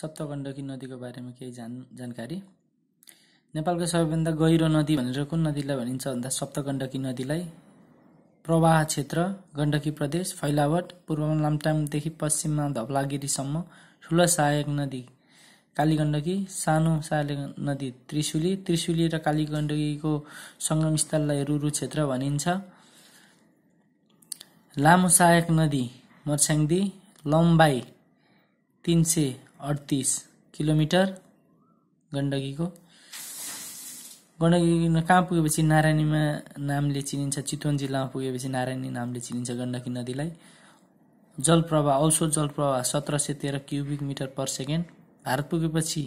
सप्तगण्डकी नदीको बारेमा केही जान जानकारी नेपालको सबैभन्दा गहिरो नदी भनेर कुन नदीलाई भनिन्छ भन्दा सप्तगण्डकी नदीलाई प्रवाह क्षेत्र गण्डकी प्रदेश फैलावट पूर्वमा लामटाङदेखि पश्चिममा धवलागिरीसम्म ठुलो सहायक नदी कालीगण्डकी सानो सहायक नदी त्रिशुली त्रिशुली र कालीगण्डकीको सङ्गमस्थललाई रुरु क्षेत्र भनिन्छ लामो सहायक नदी मर्स्याङदी लम्बाइ तिन सय अडतिस किलोमिटर गण्डकीको गण्डकी कहाँ पुगेपछि नारायणीमा नामले चिनिन्छ चितवन जिल्लामा पुगेपछि नारायणी नामले चिनिन्छ गण्डकी नदीलाई जलप्रवाह औसो जलप्रवाह सत्र सय तेह्र cubic metre per second Bharat पुगेपछि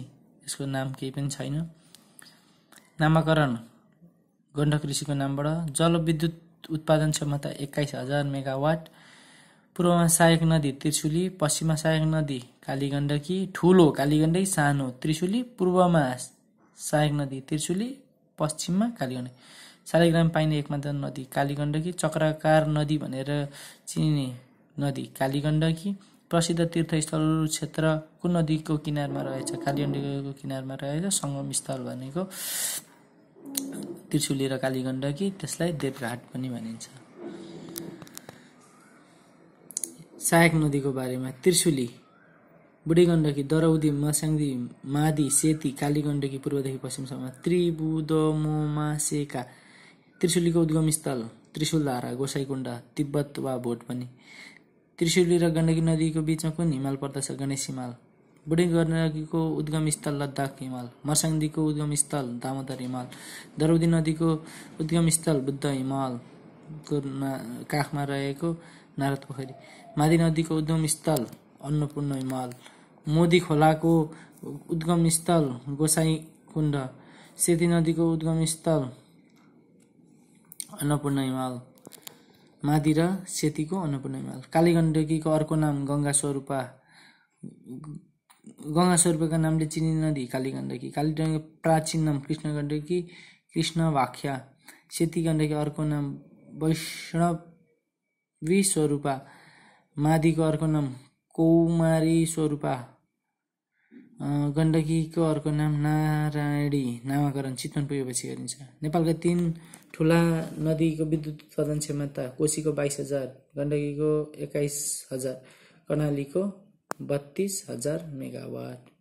यसको नाम केही पनि छैन नामाकरण गण्डक ऋषिको नामबाट जलविद्युत उत्पादन क्षमता एक्काइस हजार मेगावाट पूर्वमा सहायक नदी त्रिशुली पश्चिममा सहायक नदी कालीगण्डकी ठुलो कालीगण्डकी सानो त्रिशुली पूर्वमा सहायक नदी त्रिशुली पश्चिममा कालीगण्डकी शालिग्राम पाइने एकमात्र नदी कालीगण्डकी चक्राकार नदी भनेर चिनिने नदी कालीगण्डकी प्रसिद्ध तीर्थस्थल क्षेत्र कुन नदीको किनारमा रहेछ कालीगण्डकीको किनारमा रहेछ सङ्गम स्थल भनेको त्रिशुली र कालीगण्डकी त्यसलाई देवघाट पनि भनिन्छ सहायक नदीको बारेमा त्रिशुली बुढी गण्डकी दरौदी मस्याङ्दी मादी सेती काली गण्डकी पूर्वदेखि पश्चिमसम्म त्रिबुदमोमासेका त्रिशुलीको उद्गम स्थल त्रिशुल धारा तिब्बत वा भोट पनि त्रिशुली र गण्डकी नदीको बिचमा कुन हिमाल पर्दछ गणेश हिमाल बुढी गण्डकीको उद्गम स्थल लद्दाख हिमाल मर्साङदीको उद्गम स्थल दामोदर हिमाल दरौदी नदीको उद्गम स्थल बुद्ध हिमाल काखमा रहेको नारद पोखरी मादी नदीको उद्गम स्थल अन्नपूर्ण हिमाल मोदी खोलाको उद्गम स्थल गोसाई कुण्ड सेती नदीको उद्गम स्थल अन्नपूर्ण हिमाल मादी र सेतीको अन्नपूर्ण हिमाल कालीगण्डकीको अर्को नाम गङ्गा स्वरूपा गङ्गा स्वरूपाको नामले चिनिने नदी काली गण्डकी काली प्राचीन नाम कृष्ण गण्डकी कृष्ण भाख्या सेती गण्डकी अर्को नाम वैष्णवी स्वरूपा मादिको अर्को नाम कौमारी स्वरूपा गण्डकीको अर्को नाम नारायणी नामाकरण चितवन पुगेपछि गरिन्छ नेपालका तिन ठुला नदीको विद्युत उत्पादन क्षमता कोशीको बाइस हजार गण्डकीको एक्काइस हजार कर्णालीको बत्तिस हजार मेगावाट